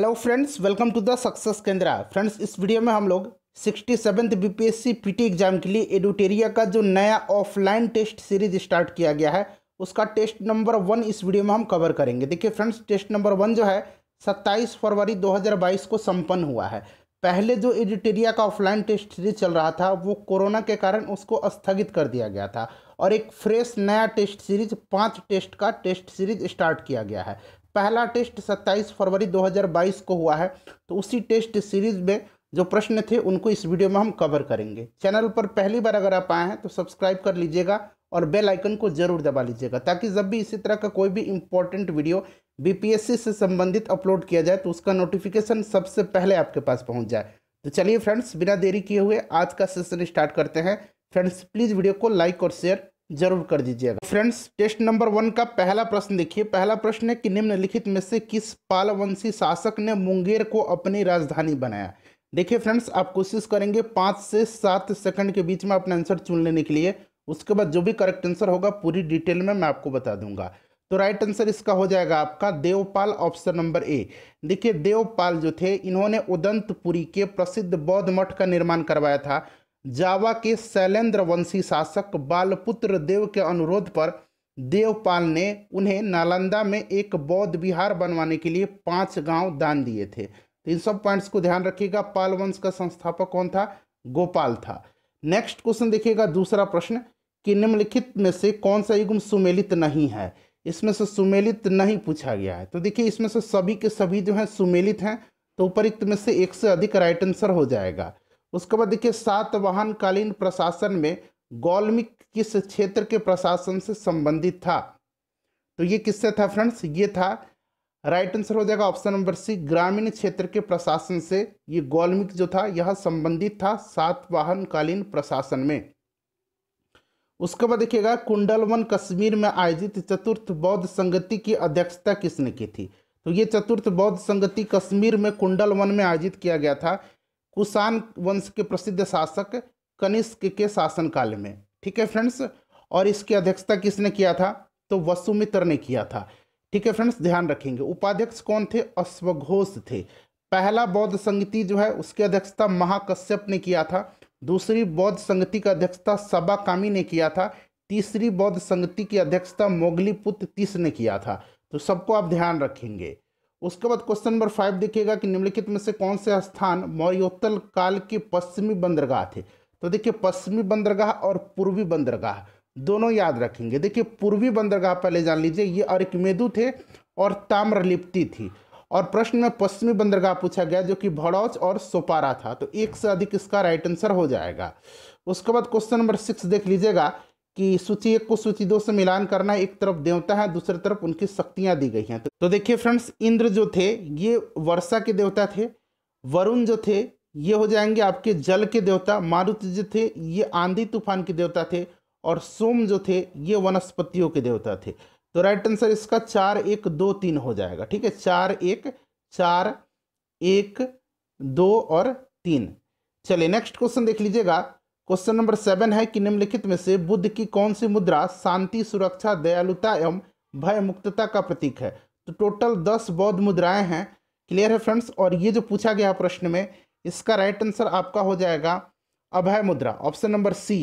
hello friends welcome to the success Kendra friends इस video में हम लोग sixty seventh P PT exam के लिए एडुटेरिया का जो नया ऑफलाइन टेस्ट सीरीज स्टार्ट किया गया है उसका टेस्ट नंबर वन इस वीडियो में हम कवर करेंगे देखिए फ्रेंड्स टेस्ट नंबर वन जो है सत्ताईस फरवरी बाईस को संपन्न हुआ है पहले जो एडिटेरिया का ऑफलाइन टेस्ट सीरीज चल रहा था वो कोरोना के कारण उसको स्थगित कर दिया गया था और एक फ्रेश नया टेस्ट सीरीज पाँच टेस्ट का टेस्ट सीरीज स्टार्ट किया गया है पहला टेस्ट 27 फरवरी 2022 को हुआ है तो उसी टेस्ट सीरीज में जो प्रश्न थे उनको इस वीडियो में हम कवर करेंगे चैनल पर पहली बार अगर आप आए हैं तो सब्सक्राइब कर लीजिएगा और बेल आइकन को जरूर दबा लीजिएगा ताकि जब भी इसी तरह का कोई भी इंपॉर्टेंट वीडियो बीपीएससी से संबंधित अपलोड किया जाए तो उसका नोटिफिकेशन सबसे पहले आपके पास पहुंच जाए तो चलिए फ्रेंड्स बिना देरी किए हुए आज का सेशन स्टार्ट करते हैं फ्रेंड्स प्लीज़ वीडियो को लाइक और शेयर जरूर कर दीजिएगा फ्रेंड्स टेस्ट नंबर वन का पहला प्रश्न देखिए पहला प्रश्न है कि निम्नलिखित में से किस पालवंशी शासक ने मुंगेर को अपनी राजधानी बनाया देखिए फ्रेंड्स आप कोशिश करेंगे पाँच से सात सेकंड के बीच में अपना आंसर चुन लेने के लिए उसके बाद जो भी करेक्ट आंसर होगा पूरी डिटेल में मैं आपको बता दूंगा तो राइट आंसर इसका हो जाएगा आपका देवपाल ऑप्शन नंबर ए देखिए देवपाल जो थे इन्होंने उदंतपुरी के प्रसिद्ध बौद्ध मठ का निर्माण करवाया था जावा के शैलेंद्र वंशी शासक बालपुत्र देव के अनुरोध पर देवपाल ने उन्हें नालंदा में एक बौद्ध विहार बनवाने के लिए पांच गांव दान दिए थे तो इन सब पॉइंट्स को ध्यान रखिएगा पाल वंश का संस्थापक कौन था गोपाल था नेक्स्ट क्वेश्चन देखिएगा दूसरा प्रश्न कि निम्नलिखित में से कौन सा युग्म सुमेलित नहीं है इसमें से सुमेलित नहीं पूछा गया है तो देखिए इसमें से सभी के सभी जो हैं सुमेलित हैं तो उपरिक्त में से एक से अधिक राइट आंसर हो जाएगा उसके बाद देखिए सात कालीन प्रशासन में गोल्मिक किस क्षेत्र के प्रशासन से संबंधित था तो ये किससे था फ्रेंड्स ये था राइट आंसर हो जाएगा ऑप्शन नंबर सी ग्रामीण क्षेत्र के प्रशासन से ये गोल्मिक जो था यह संबंधित था सात कालीन प्रशासन में उसके बाद देखिएगा कुंडलवन कश्मीर में आयोजित चतुर्थ बौद्ध संगति की अध्यक्षता किसने की थी तो ये चतुर्थ बौद्ध संगति कश्मीर में कुंडलवन में आयोजित किया गया था कुषाण वंश के प्रसिद्ध शासक कनिष्क के शासनकाल में ठीक है फ्रेंड्स और इसकी अध्यक्षता किसने किया था तो वसुमित्र ने किया था ठीक है फ्रेंड्स ध्यान रखेंगे उपाध्यक्ष कौन थे अश्वघोष थे पहला बौद्ध संगति जो है उसकी अध्यक्षता महाकश्यप ने किया था दूसरी बौद्ध संगति का अध्यक्षता कामी ने किया था तीसरी बौद्ध संगति की अध्यक्षता मोगली पुत्र तीस ने किया था तो सबको आप ध्यान रखेंगे उसके बाद क्वेश्चन नंबर फाइव देखिएगा कि निम्नलिखित में से कौन से स्थान मौर्योत्तल काल के पश्चिमी बंदरगाह थे तो देखिए पश्चिमी बंदरगाह और पूर्वी बंदरगाह दोनों याद रखेंगे देखिए पूर्वी बंदरगाह पहले जान लीजिए ये अरिकमेदु थे और ताम्रलिप्ति थी और प्रश्न में पश्चिमी बंदरगाह पूछा गया जो कि भड़ौच और सोपारा था तो एक से अधिक इसका राइट आंसर हो जाएगा उसके बाद क्वेश्चन नंबर सिक्स देख लीजिएगा कि सूची एक को सूची दो से मिलान करना एक तरफ देवता है दूसरी तरफ उनकी शक्तियाँ दी गई हैं तो, तो देखिए फ्रेंड्स इंद्र जो थे ये वर्षा के देवता थे वरुण जो थे ये हो जाएंगे आपके जल के देवता मारुति जो थे ये आंधी तूफान के देवता थे और सोम जो थे ये वनस्पतियों के देवता थे तो राइट आंसर इसका चार एक दो तीन हो जाएगा ठीक है चार एक चार एक दो और तीन चलिए नेक्स्ट क्वेश्चन देख लीजिएगा क्वेश्चन नंबर सेवन है कि निम्नलिखित में से बुद्ध की कौन सी मुद्रा शांति सुरक्षा दयालुता एवं भय मुक्तता का प्रतीक है तो टोटल दस बौद्ध मुद्राएं हैं क्लियर है फ्रेंड्स और ये जो पूछा गया प्रश्न में इसका राइट आंसर आपका हो जाएगा अभय मुद्रा ऑप्शन नंबर सी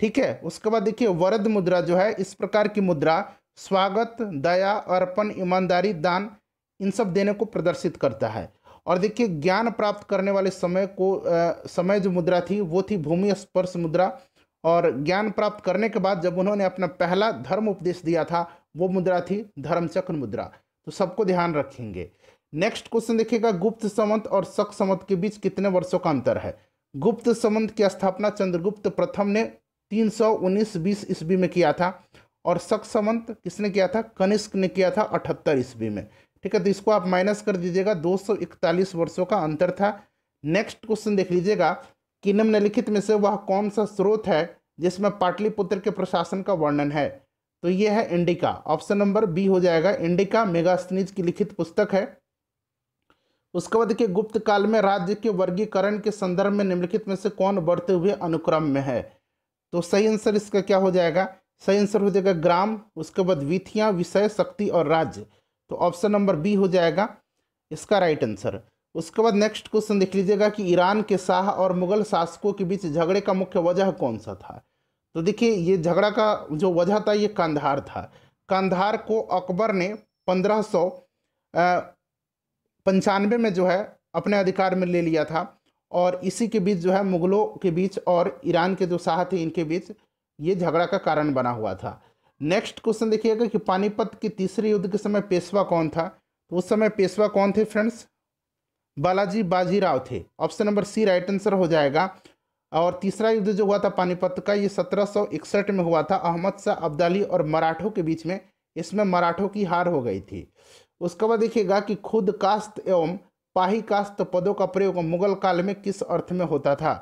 ठीक है उसके बाद देखिए वरद मुद्रा जो है इस प्रकार की मुद्रा स्वागत दया अर्पण ईमानदारी दान इन सब देने को प्रदर्शित करता है और देखिए ज्ञान प्राप्त करने वाले समय को आ, समय जो मुद्रा थी वो थी भूमि स्पर्श मुद्रा और ज्ञान प्राप्त करने के बाद जब उन्होंने अपना पहला धर्म उपदेश दिया था वो मुद्रा थी धर्मचक्र मुद्रा तो सबको ध्यान रखेंगे नेक्स्ट क्वेश्चन देखिएगा गुप्त संवंत और शक संवंत के बीच कितने वर्षों का अंतर है गुप्त संवंत की स्थापना चंद्रगुप्त प्रथम ने 319 बीस ईस्वी में किया था और शक समंत किसने किया था कनिष्क ने किया था अठहत्तर ईस्वी में ठीक है तो इसको आप माइनस कर दीजिएगा 241 वर्षों का अंतर था नेक्स्ट क्वेश्चन देख लीजिएगा कि निम्नलिखित में से वह कौन सा स्रोत है जिसमें पाटलिपुत्र के प्रशासन का वर्णन है तो ये है इंडिका ऑप्शन नंबर बी हो जाएगा इंडिका मेगास्तनीज की लिखित पुस्तक है उसके बाद देखिए गुप्त काल में राज्य के वर्गीकरण के संदर्भ में निम्नलिखित में से कौन बढ़ते हुए अनुक्रम में है तो सही आंसर इसका क्या हो जाएगा सही आंसर हो जाएगा ग्राम उसके बाद विथियाँ विषय शक्ति और राज्य तो ऑप्शन नंबर बी हो जाएगा इसका राइट आंसर उसके बाद नेक्स्ट क्वेश्चन देख लीजिएगा कि ईरान के शाह और मुगल शासकों के बीच झगड़े का मुख्य वजह कौन सा था तो देखिए ये झगड़ा का जो वजह था ये कांधार था कांधार को अकबर ने पंद्रह सौ पंचानवे में जो है अपने अधिकार में ले लिया था और इसी के बीच जो है मुगलों के बीच और ईरान के जो शाह थे इनके बीच ये झगड़ा का कारण बना हुआ था नेक्स्ट क्वेश्चन देखिएगा कि पानीपत के तीसरे युद्ध के समय पेशवा कौन था तो उस समय पेशवा कौन थे फ्रेंड्स बालाजी बाजीराव थे option number C right answer हो जाएगा और तीसरा युद्ध जो हुआ था पानीपत का ये सत्रह में हुआ था अहमद शाह अब्दाली और मराठों के बीच में इसमें मराठों की हार हो गई थी उसके बाद देखिएगा कि खुद कास्त एवं पाही कास्त पदों का प्रयोग मुगल काल में किस अर्थ में होता था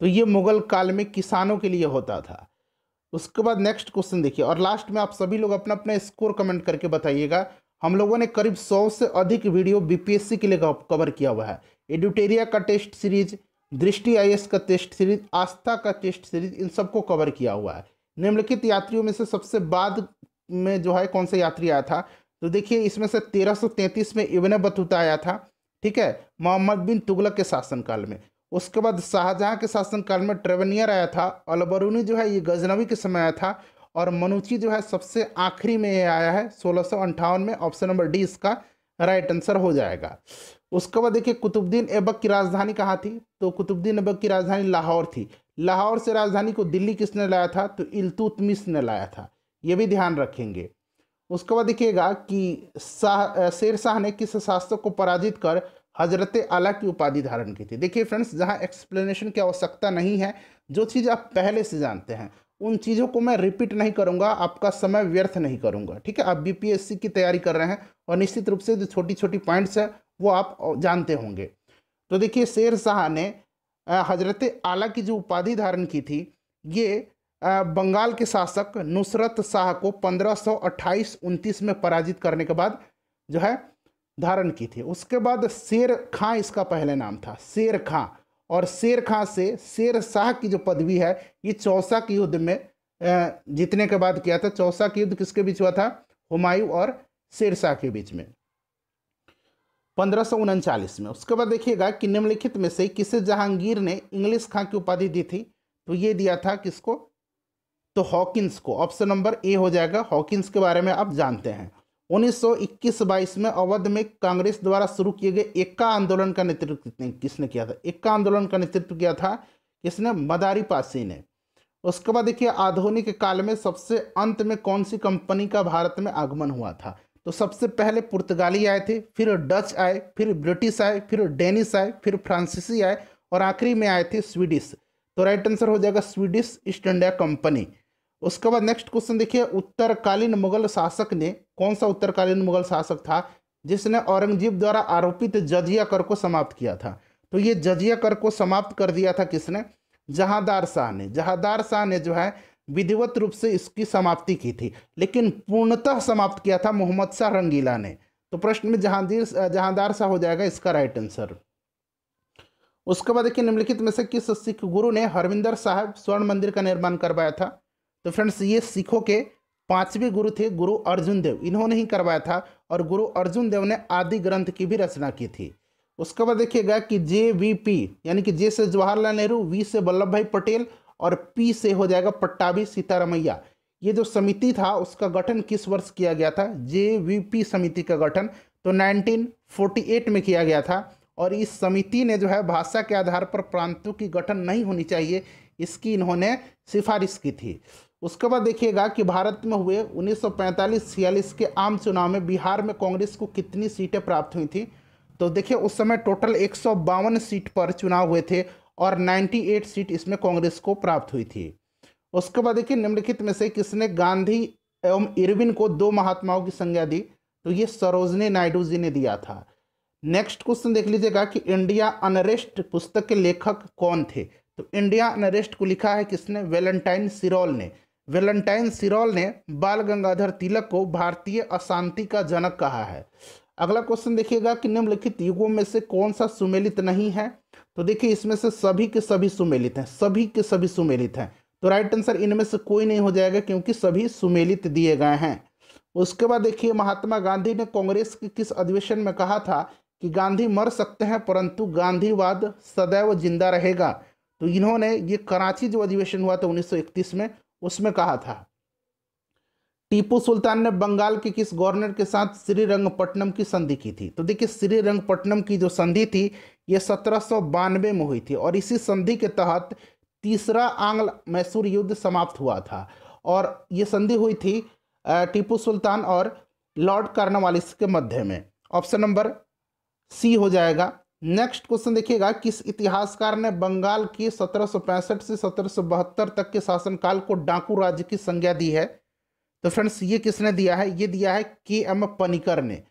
तो ये मुगल काल में किसानों के लिए होता था उसके बाद नेक्स्ट क्वेश्चन देखिए और लास्ट में आप सभी लोग अपना अपना स्कोर कमेंट करके बताइएगा हम लोगों ने करीब सौ से अधिक वीडियो बीपीएससी के लिए कवर किया हुआ है एडिटेरिया का टेस्ट सीरीज दृष्टि आई का टेस्ट सीरीज आस्था का टेस्ट सीरीज इन सबको कवर किया हुआ है निम्नलिखित यात्रियों में से सबसे बाद में जो है कौन सा यात्री आया था तो देखिए इसमें से तेरह में इवन बतूता आया था ठीक है मोहम्मद बिन तुगलक के शासनकाल में उसके बाद शाहजहाँ के शासनकाल में ट्रेवनियर आया था अलबरूनी जो है ये गजनवी के समय आया था और मनुची जो है सबसे आखिरी में ये आया है सोलह में ऑप्शन नंबर डी इसका राइट आंसर हो जाएगा उसके बाद देखिए कुतुबुद्दीन ऐबक की राजधानी कहाँ थी तो कुतुबुद्दीन ऐबक की राजधानी लाहौर थी लाहौर से राजधानी को दिल्ली किसने लाया था तो इलतुतमिश ने लाया था ये भी ध्यान रखेंगे उसके बाद देखिएगा कि शाह शेर शाह ने किस शासक को पराजित कर हज़रत आला की उपाधि धारण की थी देखिए फ्रेंड्स जहाँ एक्सप्लेनेशन की आवश्यकता नहीं है जो चीज़ आप पहले से जानते हैं उन चीज़ों को मैं रिपीट नहीं करूँगा आपका समय व्यर्थ नहीं करूँगा ठीक है आप बीपीएससी की तैयारी कर रहे हैं और निश्चित रूप से जो छोटी छोटी पॉइंट्स हैं वो आप जानते होंगे तो देखिए शेर शाह ने हजरत आला की जो उपाधि धारण की थी ये बंगाल के शासक नुसरत शाह को पंद्रह सौ में पराजित करने के बाद जो है धारण की थी उसके बाद शेर खां इसका पहले नाम था शेर खां और शेर खां से शेर शाह की जो पदवी है ये चौसा के युद्ध में जीतने के बाद किया था चौसा के युद्ध किसके बीच हुआ था हुमायूं और शेर शाह के बीच में पंद्रह में उसके बाद देखिएगा कि निम्नलिखित में से किसे जहांगीर ने इंग्लिश खां की उपाधि दी थी तो ये दिया था किसको तो हॉकिंस को ऑप्शन नंबर ए हो जाएगा हॉकिंस के बारे में आप जानते हैं उन्नीस सौ में अवध में कांग्रेस द्वारा शुरू किए गए एक्का आंदोलन का नेतृत्व किसने किया था एक्का आंदोलन का नेतृत्व किया था किसने मदारी पासी ने उसके बाद देखिए आधुनिक काल में सबसे अंत में कौन सी कंपनी का भारत में आगमन हुआ था तो सबसे पहले पुर्तगाली आए थे फिर डच आए फिर ब्रिटिश आए फिर डेनिश आए फिर फ्रांसीसी आए और आखिरी में आए थे स्वीडिश तो राइट आंसर हो जाएगा स्वीडिश ईस्ट इंडिया कंपनी उसके बाद नेक्स्ट क्वेश्चन देखिए उत्तरकालीन मुगल शासक ने कौन सा उत्तरकालीन मुगल शासक था जिसने औरंगजेब द्वारा आरोपित जजिया कर को समाप्त किया था तो ये जजिया कर को समाप्त कर दिया था किसने जहादार शाह ने जहादार शाह ने जो है विधिवत रूप से इसकी समाप्ति की थी लेकिन पूर्णतः समाप्त किया था मोहम्मद शाह रंगीला ने तो प्रश्न में जहांगीर जहादार शाह हो जाएगा इसका राइट आंसर उसके बाद देखिए निम्नलिखित में से किस सिख गुरु ने हरविंदर साहब स्वर्ण मंदिर का निर्माण करवाया था तो फ्रेंड्स ये सिखों के पांचवे गुरु थे गुरु अर्जुन देव इन्होंने ही करवाया था और गुरु अर्जुन देव ने आदि ग्रंथ की भी रचना की थी उसके बाद देखिएगा कि जे वी पी यानी कि जे से जवाहरलाल नेहरू वी से वल्लभ भाई पटेल और पी से हो जाएगा पट्टाभी सीतारमैया ये जो समिति था उसका गठन किस वर्ष किया गया था जे वी पी समिति का गठन तो 1948 में किया गया था और इस समिति ने जो है भाषा के आधार पर प्रांतों की गठन नहीं होनी चाहिए इसकी इन्होंने सिफारिश की थी उसके बाद देखिएगा कि भारत में हुए 1945 सौ के आम चुनाव में बिहार में कांग्रेस को कितनी सीटें प्राप्त हुई थी तो देखिए उस समय टोटल एक सीट पर चुनाव हुए थे और 98 सीट इसमें कांग्रेस को प्राप्त हुई थी उसके बाद देखिए निम्नलिखित में से किसने गांधी एवं इरविन को दो महात्माओं की संज्ञा दी तो ये सरोजनी नायडू जी ने दिया था नेक्स्ट क्वेश्चन देख लीजिएगा कि इंडिया अनरेस्ट पुस्तक के लेखक कौन थे तो इंडिया अनरेस्ट को लिखा है किसने वेलेंटाइन सिरोल ने वेलेंटाइन सिरोल ने बाल गंगाधर तिलक को भारतीय अशांति का जनक कहा है अगला क्वेश्चन देखिएगा कि निम्नलिखित युगों में से कौन सा सुमेलित नहीं है तो देखिए इसमें से सभी के सभी सुमेलित हैं सभी के सभी सुमेलित हैं तो राइट आंसर इनमें से कोई नहीं हो जाएगा क्योंकि सभी सुमेलित दिए गए हैं उसके बाद देखिए महात्मा गांधी ने कांग्रेस के किस अधिवेशन में कहा था कि गांधी मर सकते हैं परंतु गांधीवाद सदैव जिंदा रहेगा तो इन्होंने ये कराची जो अधिवेशन हुआ था 1931 में उसमें कहा था टीपू सुल्तान ने बंगाल के किस गवर्नर के साथ श्रीरंगपट्टनम की संधि की थी तो देखिए श्रीरंगपट्टनम की जो संधि थी ये सत्रह में हुई थी और इसी संधि के तहत तीसरा आंग्ल मैसूर युद्ध समाप्त हुआ था और ये संधि हुई थी टीपू सुल्तान और लॉर्ड कार्नवालिस के मध्य में ऑप्शन नंबर सी हो जाएगा नेक्स्ट क्वेश्चन देखिएगा किस इतिहासकार ने बंगाल की सत्रह से सत्रह तक के शासनकाल को डाकू राज्य की संज्ञा दी है तो फ्रेंड्स ये किसने दिया है ये दिया है के एम पनिकर ने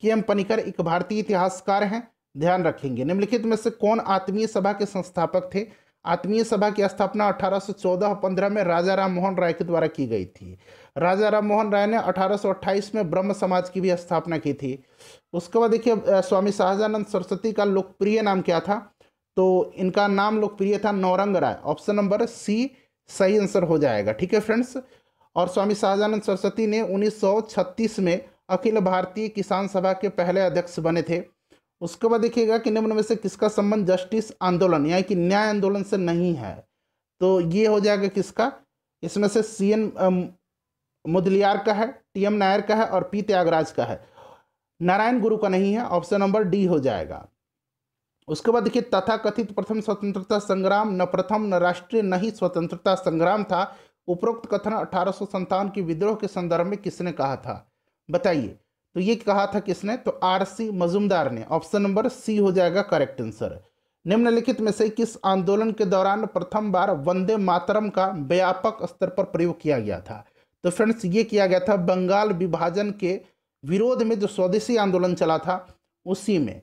के एम पनिकर एक भारतीय इतिहासकार हैं ध्यान रखेंगे निम्नलिखित में से कौन आत्मीय सभा के संस्थापक थे आत्मीय सभा की स्थापना 1814-15 में राजा राम मोहन राय के द्वारा की गई थी राजा राम मोहन राय ने 1828 में ब्रह्म समाज की भी स्थापना की थी उसके बाद देखिए स्वामी शाहजानंद सरस्वती का लोकप्रिय नाम क्या था तो इनका नाम लोकप्रिय था Naurang Rai option number C सही आंसर हो जाएगा ठीक है फ्रेंड्स और स्वामी शाहजानंद सरस्वती ने 1936 में अखिल भारतीय किसान सभा के पहले अध्यक्ष बने थे उसके बाद देखिएगा कि निम्न में से किसका संबंध जस्टिस आंदोलन यानी कि न्याय आंदोलन से नहीं है तो ये हो जाएगा किसका इसमें से सी एन मुदलियार का है टी एम नायर का है और पी त्यागराज का है नारायण गुरु का नहीं है ऑप्शन नंबर डी हो जाएगा उसके बाद देखिए तथा कथित प्रथम स्वतंत्रता संग्राम न प्रथम न राष्ट्रीय न ही स्वतंत्रता संग्राम था उपरोक्त कथन अठारह के विद्रोह के संदर्भ में किसने कहा था बताइए तो ये कहा था किसने तो आर सी मजुमदार ने ऑप्शन नंबर सी हो जाएगा करेक्ट आंसर निम्नलिखित में से किस आंदोलन के दौरान प्रथम बार वंदे मातरम का व्यापक स्तर पर प्रयोग किया गया था तो फ्रेंड्स ये किया गया था बंगाल विभाजन के विरोध में जो स्वदेशी आंदोलन चला था उसी में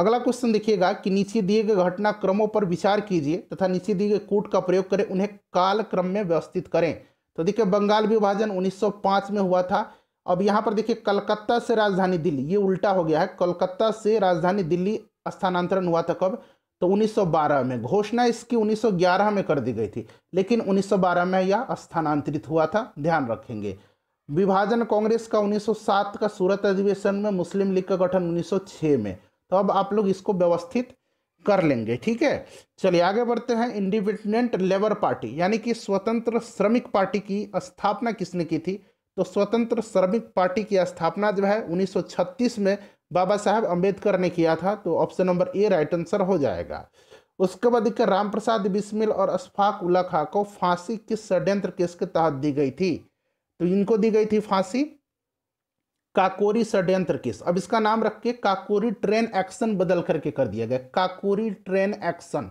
अगला क्वेश्चन देखिएगा कि नीचे दिए गए घटनाक्रमों पर विचार कीजिए तथा नीचे दिए गए कूट का प्रयोग करें उन्हें काल क्रम में व्यवस्थित करें तो देखिए बंगाल विभाजन 1905 में हुआ था अब यहाँ पर देखिए कलकत्ता से राजधानी दिल्ली ये उल्टा हो गया है कलकत्ता से राजधानी दिल्ली स्थानांतरण हुआ था कब तो 1912 में घोषणा इसकी 1911 में कर दी गई थी लेकिन 1912 में यह स्थानांतरित हुआ था ध्यान रखेंगे विभाजन कांग्रेस का 1907 का सूरत अधिवेशन में मुस्लिम लीग का गठन 1906 में तो अब आप लोग इसको व्यवस्थित कर लेंगे ठीक है चलिए आगे बढ़ते हैं इंडिपेंडेंट लेबर पार्टी यानी कि स्वतंत्र श्रमिक पार्टी की स्थापना किसने की थी तो स्वतंत्र श्रमिक पार्टी की स्थापना जो है उन्नीस में बाबा साहब अंबेडकर ने किया था तो option number A right answer हो जाएगा उसके बाद देखिए राम प्रसाद बिस्मिल और अशफाक उल्ला खां को फांसी किस षड्यंत्र केस के तहत दी गई थी तो इनको दी गई थी फांसी काकोरी षड्यंत्र केस अब इसका नाम रख के काकोरी ट्रेन एक्शन बदल करके कर दिया गया काकोरी ट्रेन एक्शन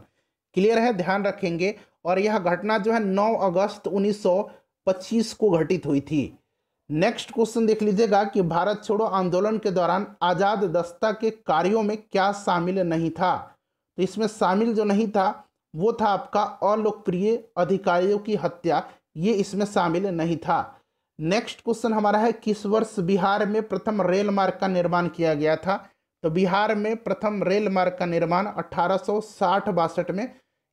क्लियर है ध्यान रखेंगे और यह घटना जो है 9 अगस्त 1925 को घटित हुई थी नेक्स्ट क्वेश्चन देख लीजिएगा कि भारत छोड़ो आंदोलन के दौरान आज़ाद दस्ता के कार्यों में क्या शामिल नहीं था तो इसमें शामिल जो नहीं था वो था आपका अलोकप्रिय अधिकारियों की हत्या ये इसमें शामिल नहीं था नेक्स्ट क्वेश्चन हमारा है किस वर्ष बिहार में प्रथम रेल मार्ग का निर्माण किया गया था तो बिहार में प्रथम रेल मार्ग का निर्माण अठारह सौ में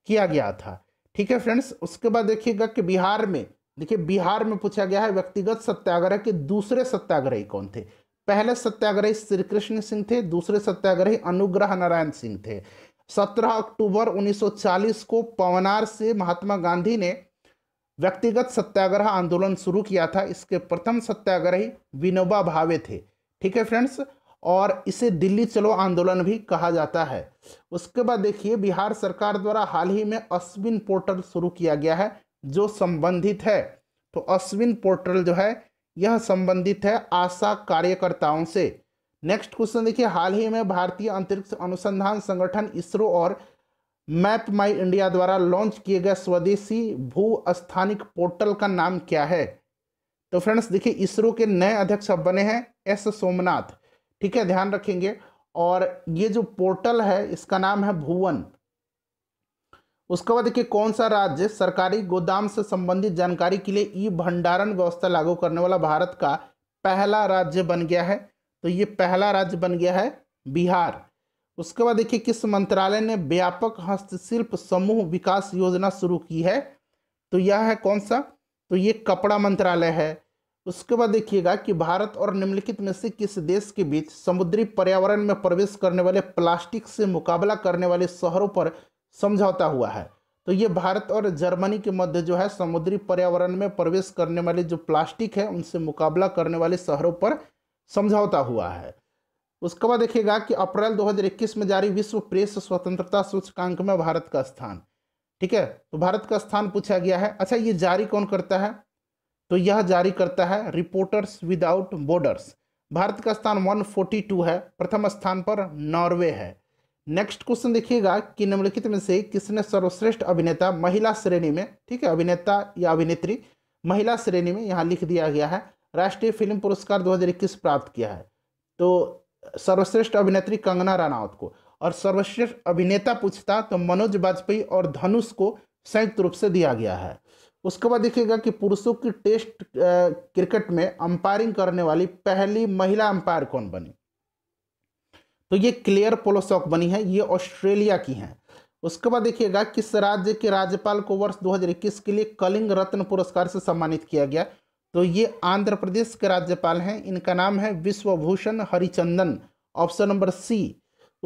किया गया था ठीक है फ्रेंड्स उसके बाद देखिएगा कि बिहार में देखिए बिहार में पूछा गया है व्यक्तिगत सत्याग्रह के दूसरे सत्याग्रही कौन थे पहले सत्याग्रही श्री कृष्ण सिंह थे दूसरे सत्याग्रही अनुग्रह नारायण सिंह थे 17 अक्टूबर 1940 को पवनार से महात्मा गांधी ने व्यक्तिगत सत्याग्रह आंदोलन शुरू किया था इसके प्रथम सत्याग्रही विनोबा भावे थे ठीक है फ्रेंड्स और इसे दिल्ली चलो आंदोलन भी कहा जाता है उसके बाद देखिए बिहार सरकार द्वारा हाल ही में अश्विन पोर्टल शुरू किया गया है जो संबंधित है तो अश्विन पोर्टल जो है यह संबंधित है आशा कार्यकर्ताओं से नेक्स्ट क्वेश्चन देखिए हाल ही में भारतीय अंतरिक्ष अनुसंधान संगठन इसरो और मैप माई इंडिया द्वारा लॉन्च किए गए स्वदेशी भू स्थानिक पोर्टल का नाम क्या है तो फ्रेंड्स देखिए इसरो के नए अध्यक्ष अब बने हैं एस सोमनाथ ठीक है ध्यान रखेंगे और ये जो पोर्टल है इसका नाम है भुवन उसके बाद देखिए कौन सा राज्य सरकारी गोदाम से संबंधित जानकारी के लिए ई भंडारण व्यवस्था लागू करने वाला भारत का पहला राज्य बन गया है तो ये पहला राज्य बन गया है बिहार उसके बाद देखिए किस मंत्रालय ने व्यापक हस्तशिल्प समूह विकास योजना शुरू की है तो यह है कौन सा तो ये कपड़ा मंत्रालय है उसके बाद देखिएगा कि भारत और निम्नलिखित में से किस देश के बीच समुद्री पर्यावरण में प्रवेश करने वाले प्लास्टिक से मुकाबला करने वाले शहरों पर समझौता हुआ है तो ये भारत और जर्मनी के मध्य जो है समुद्री पर्यावरण में प्रवेश करने वाले जो प्लास्टिक है उनसे मुकाबला करने वाले शहरों पर समझौता हुआ है उसके बाद देखिएगा कि अप्रैल 2021 में जारी विश्व प्रेस स्वतंत्रता सूचकांक में भारत का स्थान ठीक है तो भारत का स्थान पूछा गया है अच्छा ये जारी कौन करता है तो यह जारी करता है रिपोर्टर्स विदाउट बॉर्डर्स भारत का स्थान 142 है प्रथम स्थान पर नॉर्वे है नेक्स्ट क्वेश्चन देखिएगा कि निम्नलिखित में से किसने सर्वश्रेष्ठ अभिनेता महिला श्रेणी में ठीक है अभिनेता या अभिनेत्री महिला श्रेणी में यहाँ लिख दिया गया है राष्ट्रीय फिल्म पुरस्कार 2021 प्राप्त किया है तो सर्वश्रेष्ठ अभिनेत्री कंगना रानावत को और सर्वश्रेष्ठ अभिनेता पूछता तो मनोज वाजपेयी और धनुष को संयुक्त रूप से दिया गया है उसके बाद देखिएगा कि पुरुषों की टेस्ट क्रिकेट में अंपायरिंग करने वाली पहली महिला अंपायर कौन बनी तो ये क्लियर पोलोसॉक बनी है ये ऑस्ट्रेलिया की हैं उसके बाद देखिएगा किस राज्य के राज्यपाल को वर्ष 2021 के लिए कलिंग रत्न पुरस्कार से सम्मानित किया गया तो ये आंध्र प्रदेश के राज्यपाल हैं इनका नाम है Biswabhusan Harichandan option number C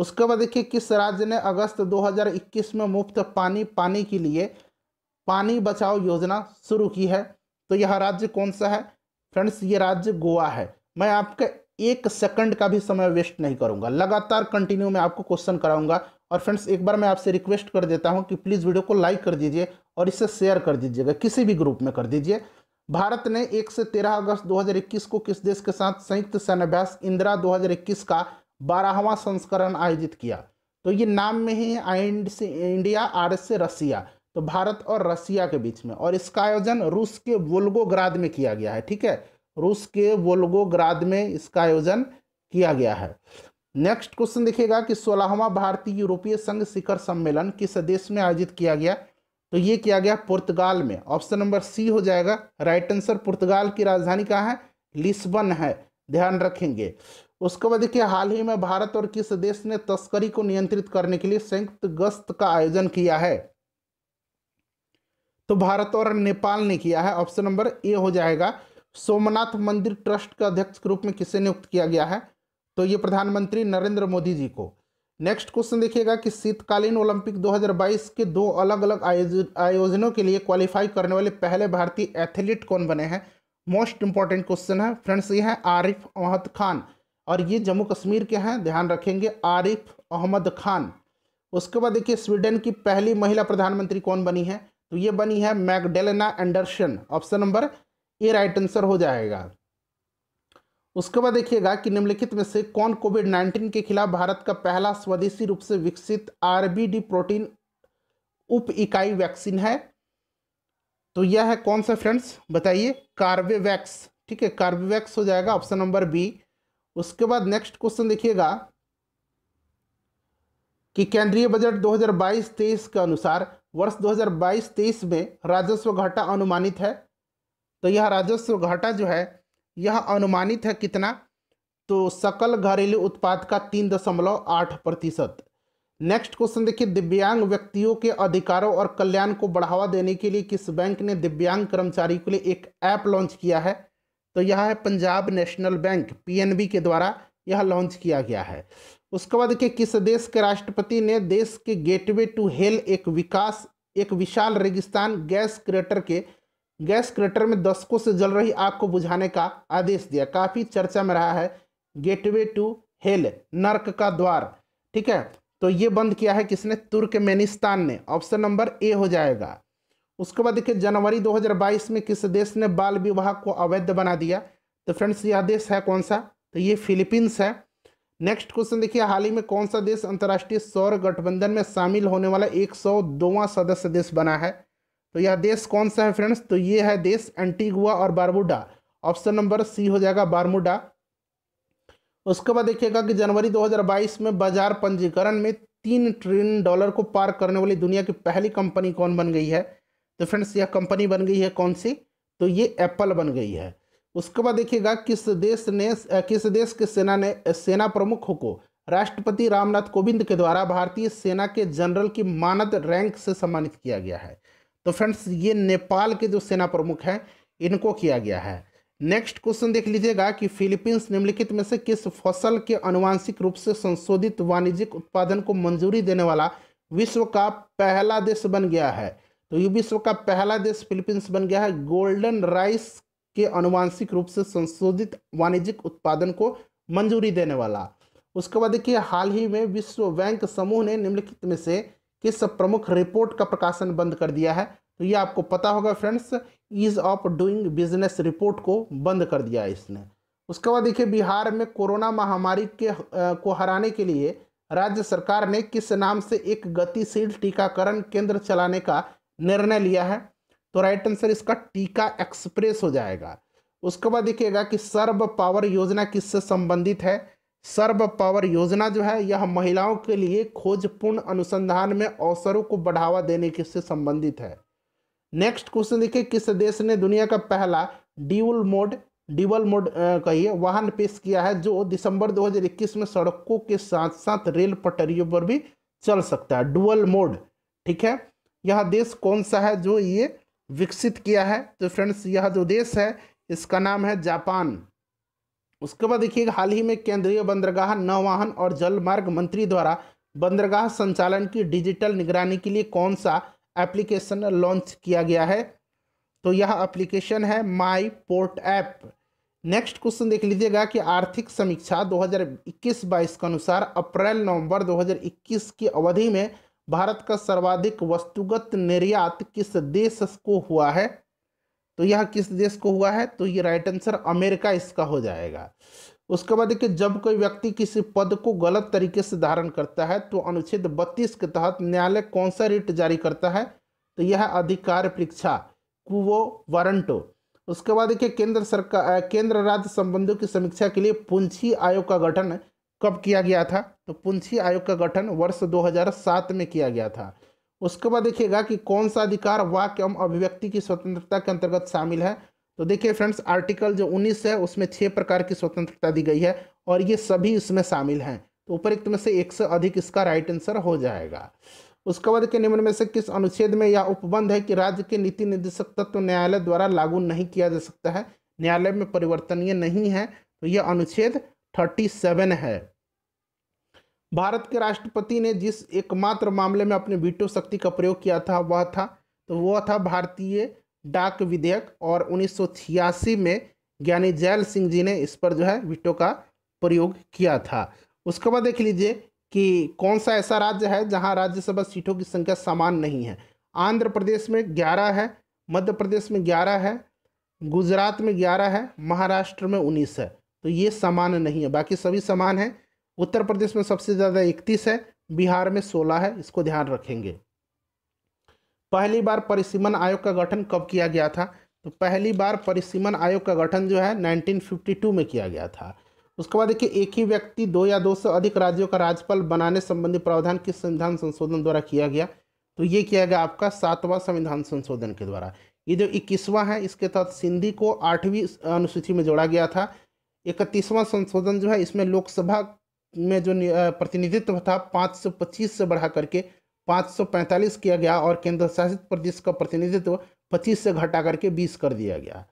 उसके बाद देखिए किस राज्य ने अगस्त 2021 में मुफ्त पानी पाने के लिए पानी बचाओ योजना शुरू की है तो यह राज्य कौन सा है फ्रेंड्स ये राज्य गोवा है मैं आपका एक सेकंड का भी समय वेस्ट नहीं करूंगा लगातार कंटिन्यू मैं आपको क्वेश्चन कराऊंगा और फ्रेंड्स एक बार मैं आपसे रिक्वेस्ट कर देता हूं कि प्लीज़ वीडियो को लाइक कर दीजिए और इसे शेयर कर दीजिएगा किसी भी ग्रुप में कर दीजिए भारत ने एक से तेरह अगस्त 2021 को किस देश के साथ संयुक्त सेनाभ्यास इंदिरा दो का बारहवां संस्करण आयोजित किया तो ये नाम में ही आइंड से इंडिया आर से रसिया तो भारत और रसिया के बीच में और इसका आयोजन रूस के वोल्गोग्राद में किया गया है ठीक है रूस के वोल्गोग्राद में इसका आयोजन किया गया है नेक्स्ट क्वेश्चन देखिएगा कि सोलहवा भारतीय यूरोपीय संघ शिखर सम्मेलन किस देश में आयोजित किया गया तो ये किया गया पुर्तगाल में ऑप्शन नंबर सी हो जाएगा राइट आंसर पुर्तगाल की राजधानी कहाँ है लिस्बन है ध्यान रखेंगे उसके बाद देखिए हाल ही में भारत और किस देश ने तस्करी को नियंत्रित करने के लिए संयुक्त गश्त का आयोजन किया है तो भारत और नेपाल ने किया है ऑप्शन नंबर ए हो जाएगा सोमनाथ मंदिर ट्रस्ट के अध्यक्ष के रूप में किसे नियुक्त किया गया है तो ये प्रधानमंत्री नरेंद्र मोदी जी को नेक्स्ट क्वेश्चन देखिएगा कि शीतकालीन ओलंपिक 2022 के दो अलग अलग आयोजनों के लिए क्वालिफाई करने वाले पहले भारतीय एथलीट कौन बने हैं मोस्ट इंपॉर्टेंट क्वेश्चन है फ्रेंड्स ये हैं आरिफ अहमद खान और ये जम्मू कश्मीर के हैं ध्यान रखेंगे आरिफ अहमद खान उसके बाद देखिए स्वीडन की पहली महिला प्रधानमंत्री कौन बनी है तो ये बनी है मैगडेलना एंडरसन ऑप्शन नंबर ये राइट आंसर हो जाएगा उसके बाद देखिएगा कि निम्नलिखित में से कौन कोविड नाइन्टीन के खिलाफ भारत का पहला स्वदेशी रूप से विकसित आरबीडी प्रोटीन उप इकाई वैक्सीन है तो यह है कौन सा फ्रेंड्स बताइए कार्बेवैक्स ठीक है कार्बेवैक्स हो जाएगा ऑप्शन नंबर बी उसके बाद नेक्स्ट क्वेश्चन देखिएगा कि केंद्रीय बजट 2022-23 के अनुसार वर्ष 2022-23 में राजस्व घाटा अनुमानित है तो यह राजस्व घाटा जो है यह अनुमानित है कितना तो सकल घरेलू उत्पाद का तीन दशमलव आठ प्रतिशत नेक्स्ट क्वेश्चन देखिए दिव्यांग व्यक्तियों के अधिकारों और कल्याण को बढ़ावा देने के लिए किस बैंक ने दिव्यांग कर्मचारी के लिए एक ऐप लॉन्च किया है तो यह है पंजाब नेशनल बैंक पीएनबी के द्वारा यह लॉन्च किया गया है उसके बाद देखिए किस देश के राष्ट्रपति ने देश के गेटवे टू हेल एक विकास एक विशाल रेगिस्तान गैस क्रेटर के गैस क्रेटर में दशकों से जल रही आग को बुझाने का आदेश दिया काफ़ी चर्चा में रहा है गेटवे टू हेल नर्क का द्वार ठीक है तो ये बंद किया है किसने तुर्कमेनिस्तान ने ऑप्शन नंबर ए हो जाएगा उसके बाद देखिए जनवरी 2022 में किस देश ने बाल विवाह को अवैध बना दिया तो फ्रेंड्स यह देश है कौन सा तो ये फिलीपींस है नेक्स्ट क्वेश्चन देखिए हाल ही में कौन सा देश अंतर्राष्ट्रीय सौर गठबंधन में शामिल होने वाला एक सौ सदस्य देश बना है तो यह देश कौन सा है फ्रेंड्स तो ये है देश एंटीगुआ और बारमुडा ऑप्शन नंबर सी हो जाएगा बारमुडा उसके बाद देखिएगा कि जनवरी 2022 में बाजार पंजीकरण में तीन ट्रिलियन डॉलर को पार करने वाली दुनिया की पहली कंपनी कौन बन गई है तो फ्रेंड्स यह कंपनी बन गई है कौन सी तो ये एप्पल बन गई है उसके बाद देखिएगा किस देश ने किस देश के सेना ने सेना प्रमुख को राष्ट्रपति रामनाथ कोविंद के द्वारा भारतीय सेना के जनरल की मानद रैंक से सम्मानित किया गया है तो फ्रेंड्स ये नेपाल के जो सेना प्रमुख हैं इनको किया गया है नेक्स्ट क्वेश्चन देख लीजिएगा कि फिलीपींस निम्नलिखित में से किस फसल के अनुवांशिक रूप से संशोधित वाणिज्यिक उत्पादन को मंजूरी देने वाला विश्व का पहला देश बन गया है तो ये विश्व का पहला देश फिलीपींस बन गया है गोल्डन राइस के अनुवांशिक रूप से संशोधित वाणिज्यिक उत्पादन को मंजूरी देने वाला उसके बाद देखिए हाल ही में विश्व बैंक समूह ने निम्नलिखित में से किस प्रमुख रिपोर्ट का प्रकाशन बंद कर दिया है तो ये आपको पता होगा friends ease of doing business report को बंद कर दिया है इसने उसके बाद देखिए बिहार में कोरोना महामारी के आ, को हराने के लिए राज्य सरकार ने किस नाम से एक गतिशील टीकाकरण केंद्र चलाने का निर्णय लिया है तो राइट आंसर इसका टीका एक्सप्रेस हो जाएगा उसके बाद देखिएगा कि सर्व पावर योजना किससे संबंधित है सर्व पावर योजना जो है यह महिलाओं के लिए खोजपूर्ण अनुसंधान में अवसरों को बढ़ावा देने के से संबंधित है नेक्स्ट क्वेश्चन देखिए किस देश ने दुनिया का पहला ड्यूल मोड ड्यूबल मोड कहिए वाहन पेश किया है जो दिसंबर 2021 में सड़कों के साथ साथ रेल पटरियों पर भी चल सकता है डुअल मोड ठीक है यह देश कौन सा है जो ये विकसित किया है तो फ्रेंड्स यह जो देश है इसका नाम है जापान उसके बाद देखिएगा हाल ही में केंद्रीय बंदरगाह नौवाहन और जलमार्ग मंत्री द्वारा बंदरगाह संचालन की डिजिटल निगरानी के लिए कौन सा एप्लीकेशन लॉन्च किया गया है तो यह एप्लीकेशन है my port app next question देख लीजिएगा कि आर्थिक समीक्षा 2021-22 के अनुसार अप्रैल नवंबर 2021 की अवधि में भारत का सर्वाधिक वस्तुगत निर्यात किस देश को हुआ है तो यह किस देश को हुआ है तो ये राइट आंसर अमेरिका इसका हो जाएगा उसके बाद देखिए जब कोई व्यक्ति किसी पद को गलत तरीके से धारण करता है तो अनुच्छेद 32 के तहत न्यायालय कौन सा रिट जारी करता है तो यह अधिकार परीक्षा कुवो वारंटो उसके बाद देखिए केंद्र सरकार केंद्र राज्य संबंधों की समीक्षा के लिए पुंछी आयोग का गठन कब किया गया था तो पुंछी आयोग का गठन वर्ष दो में किया गया था उसके बाद देखिएगा कि कौन सा अधिकार वाक्य एवं अभिव्यक्ति की स्वतंत्रता के अंतर्गत शामिल है तो देखिए फ्रेंड्स आर्टिकल जो 19 है उसमें छः प्रकार की स्वतंत्रता दी गई है और ये सभी इसमें शामिल हैं तो उपरुक्त में से एक से अधिक इसका राइट आंसर हो जाएगा उसके बाद के निम्न में से किस अनुच्छेद में यह उपबंध है कि राज्य के नीति निर्देशक तत्व न्यायालय द्वारा लागू नहीं किया जा सकता है न्यायालय में परिवर्तनीय नहीं है तो यह अनुच्छेद थर्टी सेवन है भारत के राष्ट्रपति ने जिस एकमात्र मामले में अपने वीटो शक्ति का प्रयोग किया था वह था तो वह था भारतीय डाक विधेयक और उन्नीस में ज्ञानी जैल सिंह जी ने इस पर जो है वीटो का प्रयोग किया था उसके बाद देख लीजिए कि कौन सा ऐसा राज्य है जहां राज्यसभा सीटों की संख्या समान नहीं है आंध्र प्रदेश में ग्यारह है मध्य प्रदेश में ग्यारह है गुजरात में ग्यारह है महाराष्ट्र में उन्नीस है तो ये समान नहीं है बाकी सभी समान है उत्तर प्रदेश में सबसे ज़्यादा इकतीस है बिहार में सोलह है इसको ध्यान रखेंगे पहली बार परिसीमन आयोग का गठन कब किया गया था तो पहली बार परिसीमन आयोग का गठन जो है 1952 में किया गया था उसके बाद देखिए एक ही व्यक्ति दो या दो से अधिक राज्यों का राज्यपाल बनाने संबंधी प्रावधान किस संविधान संशोधन द्वारा किया गया तो ये किया गया आपका सातवां संविधान संशोधन के द्वारा ये जो इक्कीसवां है इसके तहत सिंधी को आठवीं अनुसूची में जोड़ा गया था इकतीसवां संशोधन जो है इसमें लोकसभा में जो प्रतिनिधित्व था 525 से बढ़ा करके 545 किया गया और केंद्र शासित प्रदेश का प्रतिनिधित्व 25 से घटा करके 20 कर दिया गया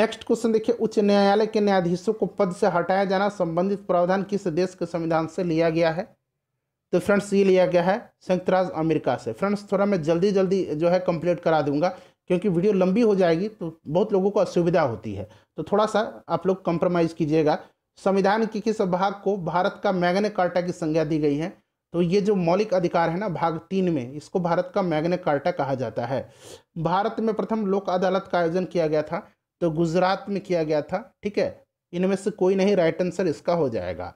नेक्स्ट क्वेश्चन देखिए उच्च न्यायालय के न्यायाधीशों को पद से हटाया जाना संबंधित प्रावधान किस देश के संविधान से लिया गया है तो फ्रेंड्स ये लिया गया है संयुक्त राज्य अमेरिका से फ्रेंड्स थोड़ा मैं जल्दी जल्दी जो है कंप्लीट करा दूंगा क्योंकि वीडियो लंबी हो जाएगी तो बहुत लोगों को असुविधा होती है तो थोड़ा सा आप लोग कंप्रोमाइज़ कीजिएगा संविधान के किस भाग को भारत का मैग्ने कार्टा की संज्ञा दी गई है तो ये जो मौलिक अधिकार है ना भाग तीन में इसको भारत का मैग्ने कार्टा कहा जाता है भारत में प्रथम लोक अदालत का आयोजन किया गया था तो गुजरात में किया गया था ठीक है इनमें से कोई नहीं राइट आंसर इसका हो जाएगा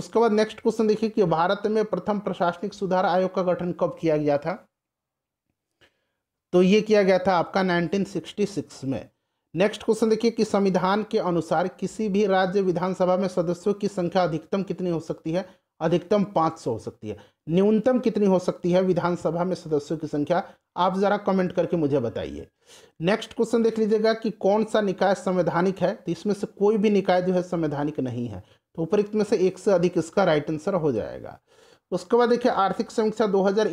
उसके बाद नेक्स्ट क्वेश्चन देखिए कि भारत में प्रथम प्रशासनिक सुधार आयोग का गठन कब किया गया था तो ये किया गया था आपका 1966 में नेक्स्ट क्वेश्चन देखिए कि संविधान के अनुसार किसी भी राज्य विधानसभा में सदस्यों की संख्या अधिकतम कितनी हो सकती है अधिकतम 500 हो सकती है न्यूनतम कितनी हो सकती है विधानसभा में सदस्यों की संख्या आप ज़रा कमेंट करके मुझे बताइए नेक्स्ट क्वेश्चन देख लीजिएगा कि कौन सा निकाय संवैधानिक है तो इसमें से कोई भी निकाय जो है संवैधानिक नहीं है तो उपरिक्त में से एक से अधिक इसका राइट आंसर हो जाएगा उसके बाद देखिए आर्थिक समीक्षा दो हजार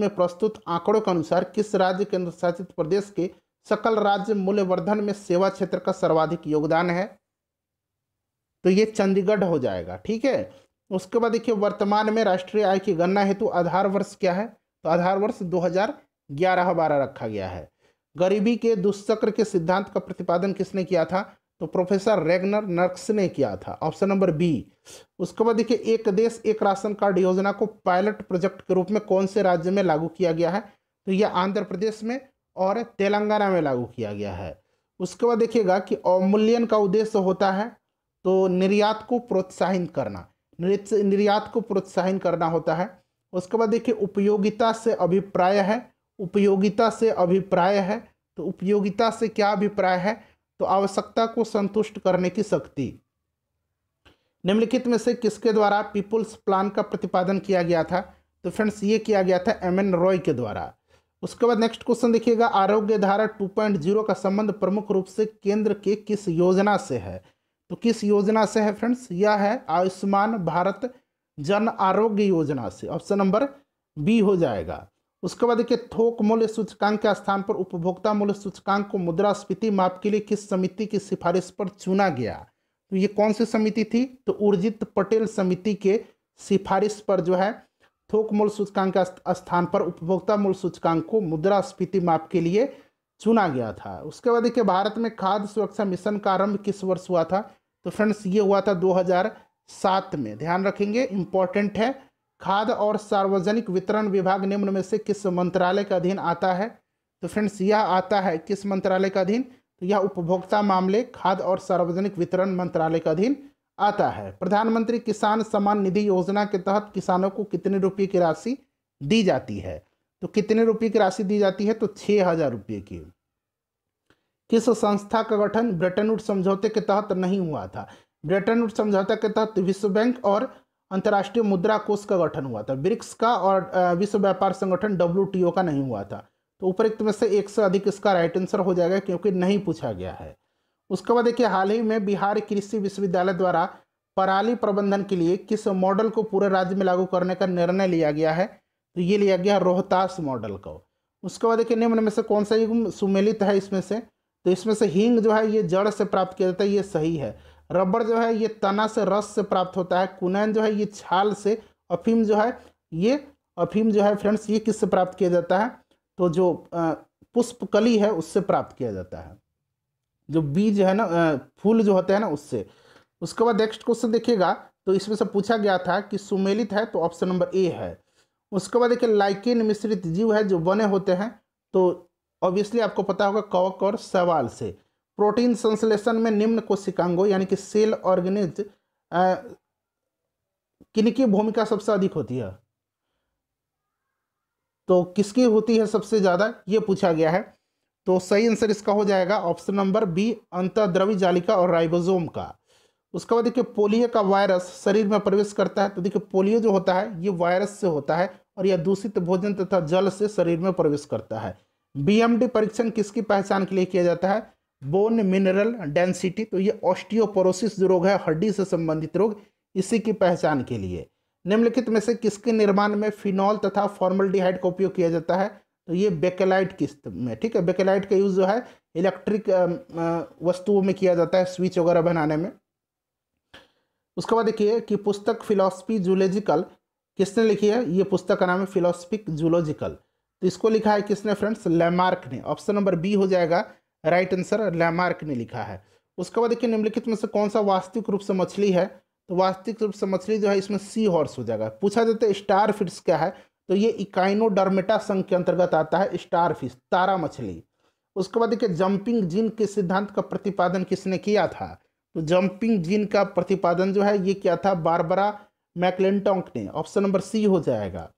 में प्रस्तुत आंकड़ों के अनुसार किस राज्य केंद्र शासित प्रदेश के सकल राज्य मूल्यवर्धन में सेवा क्षेत्र का सर्वाधिक योगदान है तो ये चंडीगढ़ हो जाएगा ठीक है उसके बाद देखिए वर्तमान में राष्ट्रीय आय की गणना हेतु आधार वर्ष क्या है तो आधार वर्ष 2011 हजार रखा गया है गरीबी के दुष्चक्र के सिद्धांत का प्रतिपादन किसने किया था तो प्रोफेसर रेगनर नर्क्स ने किया था ऑप्शन नंबर बी उसके बाद देखिए एक देश एक राशन कार्ड योजना को पायलट प्रोजेक्ट के रूप में कौन से राज्य में लागू किया गया है तो यह आंध्र प्रदेश में और तेलंगाना में लागू किया गया है उसके बाद देखिएगा कि अवमूल्यन का उद्देश्य होता है तो निर्यात को प्रोत्साहित करना निर्यात को प्रोत्साहित करना होता है उसके बाद देखिए उपयोगिता से अभिप्राय है उपयोगिता से अभिप्राय है तो उपयोगिता से क्या अभिप्राय है तो आवश्यकता को संतुष्ट करने की शक्ति निम्नलिखित में से किसके द्वारा पीपुल्स प्लान का प्रतिपादन किया गया था तो फ्रेंड्स ये किया गया था एम एन रॉय के द्वारा उसके बाद नेक्स्ट क्वेश्चन देखिएगा आरोग्य धारा 2.0 का संबंध प्रमुख रूप से केंद्र के किस योजना से है तो किस योजना से है फ्रेंड्स यह है आयुष्मान भारत जन आरोग्य योजना से ऑप्शन नंबर बी हो जाएगा उसके बाद देखिए थोक मूल्य सूचकांक के स्थान पर उपभोक्ता मूल्य सूचकांक को मुद्रास्फीति माप के लिए किस समिति की सिफारिश पर चुना गया तो ये कौन सी समिति थी तो उर्जित पटेल समिति के सिफारिश पर जो है थोक मूल्य सूचकांक के स्थान पर उपभोक्ता मूल्य सूचकांक को मुद्रा स्फीति माप के लिए चुना गया था उसके बाद देखिए भारत में खाद्य सुरक्षा मिशन का आरंभ किस वर्ष हुआ था तो फ्रेंड्स ये हुआ था 2007 में ध्यान रखेंगे इम्पोर्टेंट है खाद्य और सार्वजनिक वितरण विभाग निम्न में से किस मंत्रालय के अधीन आता है तो फ्रेंड्स यह आता है किस मंत्रालय के अधीन तो यह उपभोक्ता मामले खाद्य और सार्वजनिक वितरण मंत्रालय के अधीन आता है प्रधानमंत्री किसान सम्मान निधि योजना के तहत किसानों को कितने रुपये की राशि दी जाती है तो कितने रुपये की राशि दी जाती है तो छः हजार रुपये की किस संस्था का गठन ब्रिटेन वुड समझौते के तहत नहीं हुआ था ब्रिटेन वुड समझौते के तहत विश्व बैंक और अंतर्राष्ट्रीय मुद्रा कोष का गठन हुआ था ब्रिक्स का और विश्व व्यापार संगठन डब्ल्यू का नहीं हुआ था तो उपरोक्त में से एक से अधिक इसका राइट आंसर हो जाएगा क्योंकि नहीं पूछा गया है उसके बाद देखिए हाल ही में बिहार कृषि विश्वविद्यालय द्वारा पराली प्रबंधन के लिए किस मॉडल को पूरे राज्य में लागू करने का निर्णय लिया गया है तो ये लिया गया रोहतास मॉडल को उसके बाद देखिए निम्न में से कौन सा युग्म सुमेलित है इसमें से तो इसमें से हींग जो है ये जड़ से प्राप्त किया जाता है ये सही है रबड़ जो है ये तना से रस से प्राप्त होता है कुनैन जो है ये छाल से अफीम जो है ये अफीम जो है फ्रेंड्स ये किससे प्राप्त किया जाता है तो जो पुष्पकली है उससे प्राप्त किया जाता है जो बीज है ना फूल जो होते हैं ना उससे उसके बाद नेक्स्ट क्वेश्चन देखिएगा तो इसमें से पूछा गया था कि सुमेलित है तो ऑप्शन नंबर ए है उसके बाद देखिए लाइकिन मिश्रित जीव है जो बने होते हैं तो ऑब्वियसली आपको पता होगा कवक और सवाल से प्रोटीन संश्लेषण में निम्न कोशिकांगों यानी कि सेल ऑर्गेनिज किनकी भूमिका सबसे अधिक होती है तो किसकी होती है सबसे ज़्यादा ये पूछा गया है तो सही आंसर इसका हो जाएगा ऑप्शन नंबर बी अंतरद्रवी जालिका और राइबोजोम का उसके बाद देखिए पोलियो का वायरस शरीर में प्रवेश करता है तो देखिए पोलियो जो होता है ये वायरस से होता है और यह दूषित भोजन तथा जल से शरीर में प्रवेश करता है बीएमडी परीक्षण किसकी पहचान के लिए किया जाता है बोन मिनरल डेंसिटी तो ये ऑस्टियोपोरोसिस जो रोग है हड्डी से संबंधित रोग इसी की पहचान के लिए निम्नलिखित में से किसके निर्माण में फिनॉल तथा फॉर्मल का उपयोग किया जाता है तो ये बेकेलाइट किस्त में ठीक है बेकेलाइट का यूज़ जो है इलेक्ट्रिक वस्तुओं में किया जाता है स्विच वगैरह बनाने में उसके बाद देखिए कि पुस्तक फिलोसफी जूलॉजिकल किसने लिखी है ये पुस्तक का नाम है फिलोसफिक जूलॉजिकल तो इसको लिखा है किसने फ्रेंड्स लेमार्क ने ऑप्शन नंबर बी हो जाएगा राइट आंसर लेमार्क ने लिखा है उसके बाद देखिए निम्नलिखित में से कौन सा वास्तविक रूप से मछली है तो वास्तविक रूप से मछली जो है इसमें सी हॉर्स हो जाएगा पूछा जाता है स्टार फिट्स क्या है तो ये इकाइनोडर्मेटा संघ के अंतर्गत आता है स्टार फिश तारा मछली उसके बाद देखिए जंपिंग जीन के सिद्धांत का प्रतिपादन किसने किया था तो जंपिंग जीन का प्रतिपादन जो है ये क्या था बारबरा मैकलेंटोंक ने ऑप्शन नंबर सी हो जाएगा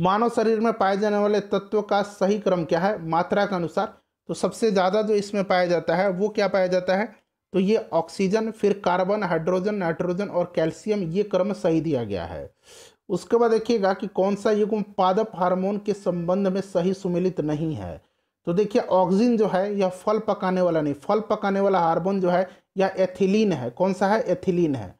मानव शरीर में पाए जाने वाले तत्व का सही क्रम क्या है मात्रा के अनुसार तो सबसे ज़्यादा जो इसमें पाया जाता है वो क्या पाया जाता है तो ये ऑक्सीजन फिर कार्बन हाइड्रोजन नाइट्रोजन और कैल्शियम ये क्रम सही दिया गया है उसके बाद देखिएगा कि कौन सा युग्म पादप हार्मोन के संबंध में सही सुमिलित नहीं है तो देखिए ऑक्सीजन जो है यह फल पकाने वाला नहीं फल पकाने वाला हार्मोन जो है यह एथिलीन है कौन सा है एथिलीन है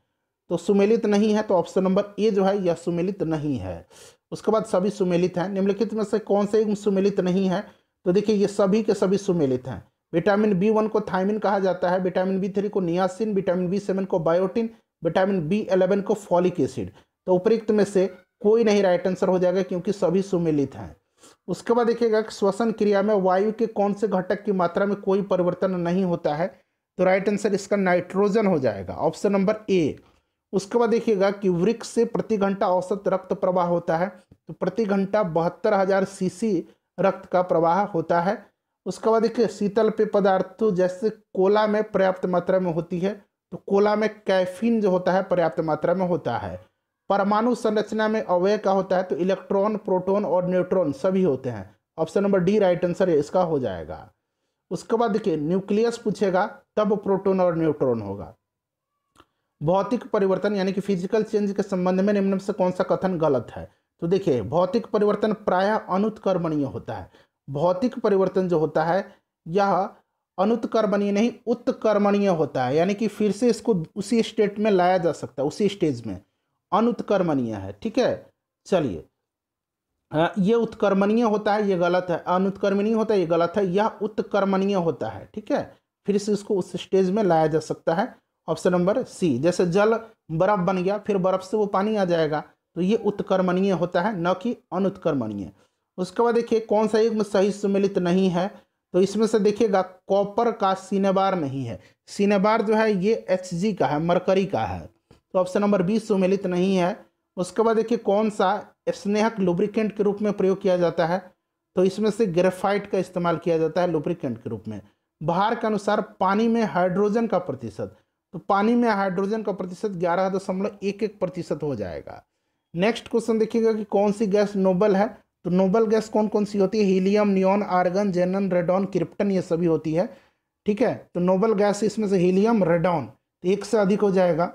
तो सुमेलित नहीं है तो ऑप्शन नंबर ए जो है यह सुमिलित नहीं है उसके बाद सभी सुमेलित हैं निम्नलिखित में से कौन से युग्म सुमिलित नहीं है तो देखिए ये सभी के सभी सुमेलित हैं विटामिन बी वन को थायमिन कहा जाता है विटामिन बी थ्री को नियासिन विटामिन बी सेवन को बायोटिन विटामिन बी एलेवन को फॉलिक एसिड तो उपरिक्त में से कोई नहीं राइट आंसर हो जाएगा क्योंकि सभी सुमिलित हैं उसके बाद देखिएगा कि श्वसन क्रिया में वायु के कौन से घटक की मात्रा में कोई परिवर्तन नहीं होता है तो राइट आंसर इसका नाइट्रोजन हो जाएगा ऑप्शन नंबर ए उसके बाद देखिएगा कि वृक्ष से प्रति घंटा औसत रक्त प्रवाह होता है तो प्रति घंटा बहत्तर हज़ार सी रक्त का प्रवाह होता है उसके बाद देखिए शीतल पेय पदार्थ जैसे कोला में पर्याप्त मात्रा में होती है तो कोला में कैफिन जो होता है पर्याप्त मात्रा में होता है परमाणु संरचना में अवय का होता है तो इलेक्ट्रॉन प्रोटॉन और न्यूट्रॉन सभी होते हैं option number D right answer इसका हो जाएगा उसके बाद देखिए न्यूक्लियस पूछेगा तब प्रोटॉन और न्यूट्रॉन होगा भौतिक परिवर्तन यानी कि फिजिकल चेंज के संबंध में निम्न से कौन सा कथन गलत है तो देखिए भौतिक परिवर्तन प्रायः अनुत्कर्मणीय होता है भौतिक परिवर्तन जो होता है यह अनुत्कर्मणीय नहीं उत्कर्मणीय होता है यानी कि फिर से इसको उसी स्टेट में लाया जा सकता है उसी स्टेज में अनुत्कर्मणीय है ठीक है चलिए ये उत्कर्मणीय होता है ये गलत है अनुत्कर्मणीय होता है ये गलत है यह उत्कर्मणीय होता है ठीक है फिर से इसको उस स्टेज में लाया जा सकता है ऑप्शन नंबर सी जैसे जल बर्फ बन गया फिर बर्फ से वो पानी आ जाएगा तो ये उत्कर्मणीय होता है न कि अनुत्कर्मणीय उसके बाद देखिए कौन सा युग्म सही सुमिलित नहीं है तो इसमें से देखिएगा कॉपर का सिनेबार नहीं है सिनेबार जो है ये एच का है मरकरी का है तो ऑप्शन नंबर बी सुमेलित नहीं है उसके बाद देखिए कौन सा स्नेहक लुब्रिकेंट के रूप में प्रयोग किया जाता है तो इसमें से ग्रेफाइट का इस्तेमाल किया जाता है लुब्रिकेंट के रूप में बाहर के अनुसार पानी में हाइड्रोजन का प्रतिशत तो पानी में हाइड्रोजन का प्रतिशत ग्यारह दशमलव एक एक प्रतिशत हो जाएगा नेक्स्ट क्वेश्चन देखिएगा कि कौन सी गैस नोबल है तो नोबल गैस कौन कौन सी होती है helium neon argon xenon radon krypton ये सभी होती है ठीक है तो नोबल गैस इसमें से हीलियम रेडॉन एक से अधिक हो जाएगा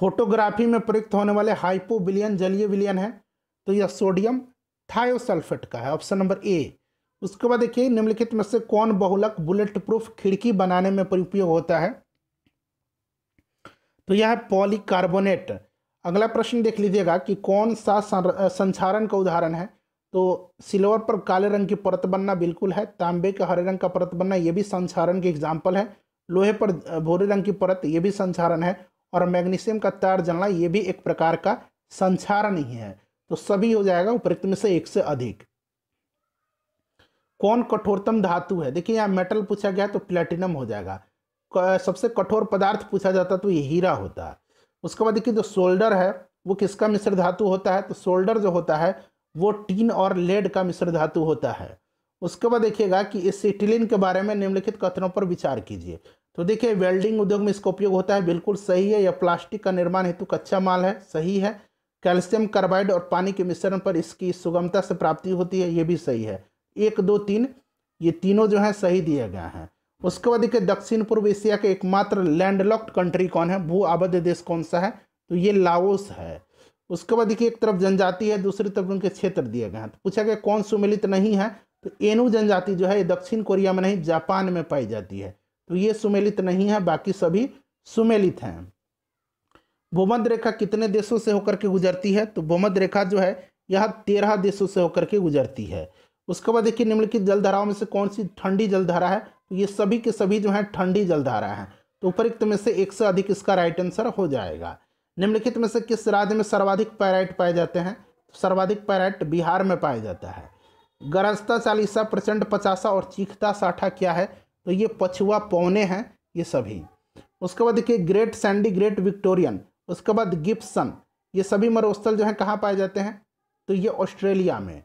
फोटोग्राफी में प्रयुक्त होने वाले हाइपोविलियन जलीय विलियन है तो यह सोडियम थायोसल्फेट का है ऑप्शन नंबर ए उसके बाद देखिए निम्नलिखित में से कौन बहुलक बुलेट प्रूफ खिड़की बनाने में उपयोग होता है तो यह है पॉलीकार्बोनेट अगला प्रश्न देख लीजिएगा कि कौन सा संसारण का उदाहरण है तो सिल्वर पर काले रंग की परत बनना बिल्कुल है तांबे का हरे रंग का परत बनना यह भी संसारण की एग्जाम्पल है लोहे पर भूरे रंग की परत यह भी संचारण है और मैग्नीशियम का तार जलना ये भी एक प्रकार का संचार नहीं है तो सभी हो जाएगा उपरिक्त में से एक से अधिक कौन कठोरतम धातु है देखिए यहाँ मेटल पूछा गया तो प्लेटिनम हो जाएगा सबसे कठोर पदार्थ पूछा जाता तो ये हीरा होता है उसके बाद देखिए जो सोल्डर है वो किसका मिश्र धातु होता है तो सोल्डर जो होता है वो टीन और लेड का मिश्र धातु होता है उसके बाद देखिएगा कि इस सिटिलिन के बारे में निम्नलिखित कथनों पर विचार कीजिए तो देखिए वेल्डिंग उद्योग में इसका उपयोग होता है बिल्कुल सही है यह प्लास्टिक का निर्माण हेतु कच्चा माल है सही है कैल्शियम कार्बाइड और पानी के मिश्रण पर इसकी सुगमता से प्राप्ति होती है ये भी सही है एक दो तीन ये तीनों जो है सही दिए गए हैं उसके बाद देखिए दक्षिण पूर्व एशिया के एकमात्र लैंडलॉक्ड कंट्री कौन है भू आबद्ध देश कौन सा है तो ये लाओस है उसके बाद देखिए एक तरफ जनजाति है दूसरी तरफ उनके क्षेत्र दिए गए हैं तो पूछा गया कौन सुमिलित नहीं है तो एनु जनजाति जो है ये दक्षिण कोरिया में नहीं जापान में पाई जाती है तो ये सुमेलित नहीं है बाकी सभी सुमेलित हैं भूमध्य रेखा कितने देशों से होकर के गुजरती है तो भूमध्य रेखा जो है यह तेरह देशों से होकर के गुजरती है उसके बाद देखिए निम्नलिखित जलधाराओं में से कौन सी ठंडी जलधारा है तो ये सभी के सभी जो है ठंडी जलधारा है तो उपरिक्त में से एक से अधिक इसका राइट आंसर हो जाएगा निम्नलिखित में से किस राज्य में सर्वाधिक पैराइट पाए जाते हैं तो सर्वाधिक पैराइट बिहार में पाया जाता है गरजता चालीसा प्रचंड पचासा और चीखता साठा क्या है तो ये पछुआ पौने हैं ये सभी उसके बाद देखिए ग्रेट सैंडी ग्रेट विक्टोरियन उसके बाद गिप्सन ये सभी मरोस्थल जो हैं कहाँ पाए जाते हैं तो ये ऑस्ट्रेलिया में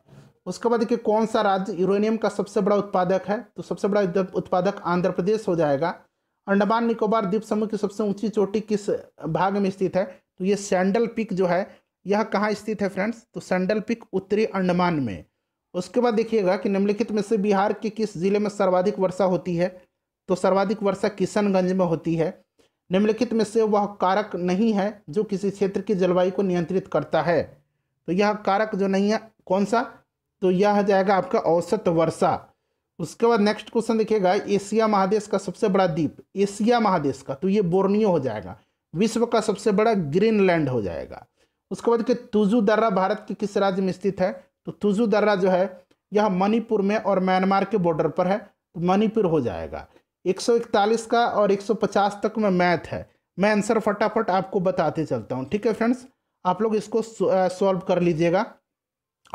उसके बाद देखिए कौन सा राज्य यूरेनियम का सबसे बड़ा उत्पादक है तो सबसे बड़ा उत्पादक आंध्र प्रदेश हो जाएगा अंडमान निकोबार द्वीप समूह की सबसे ऊंची चोटी किस भाग में स्थित है तो ये सैंडल पिक जो है यह कहाँ स्थित है फ्रेंड्स तो सैंडल पिक उत्तरी अंडमान में उसके बाद देखिएगा कि निम्नलिखित में से बिहार के किस जिले में सर्वाधिक वर्षा होती है तो सर्वाधिक वर्षा किशनगंज में होती है निम्नलिखित में से वह कारक नहीं है जो किसी क्षेत्र की जलवायु को नियंत्रित करता है तो यह कारक जो नहीं है कौन सा तो यह जाएगा आपका औसत वर्षा उसके बाद नेक्स्ट क्वेश्चन देखिएगा एशिया महादेश का सबसे बड़ा द्वीप एशिया महादेश का तो ये बोर्नियो हो जाएगा विश्व का सबसे बड़ा ग्रीनलैंड हो जाएगा उसके बाद देखिए तुजू दर्रा भारत के किस राज्य में स्थित है तो तुजु दर्रा जो है यह मणिपुर में और म्यांमार के बॉर्डर पर है तो मणिपुर हो जाएगा 141 का और 150 तक में मैथ है मैं आंसर फटाफट आपको बताते चलता हूँ ठीक है फ्रेंड्स आप लोग इसको सॉल्व कर लीजिएगा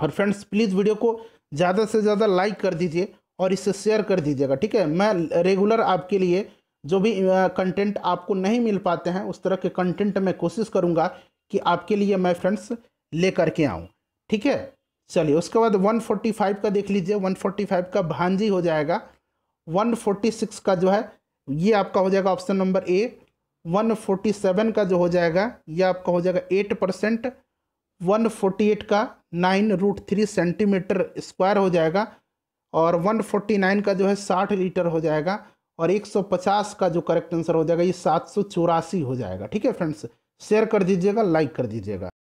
और फ्रेंड्स प्लीज़ वीडियो को ज़्यादा से ज़्यादा लाइक कर दीजिए और इसे शेयर कर दीजिएगा ठीक है मैं रेगुलर आपके लिए जो भी कंटेंट आपको नहीं मिल पाते हैं उस तरह के कंटेंट मैं कोशिश करूँगा कि आपके लिए मैं फ्रेंड्स ले करके आऊँ ठीक है चलिए उसके बाद 145 का देख लीजिए 145 का भांजी हो जाएगा 146 का जो है ये आपका हो जाएगा ऑप्शन नंबर ए 147 का जो हो जाएगा ये आपका हो जाएगा एट परसेंट वन का nine root three centimetre square हो जाएगा और 149 का जो है साठ लीटर हो जाएगा और 150 का जो करेक्ट आंसर हो जाएगा ये सात हो जाएगा ठीक है फ्रेंड्स शेयर कर दीजिएगा लाइक कर दीजिएगा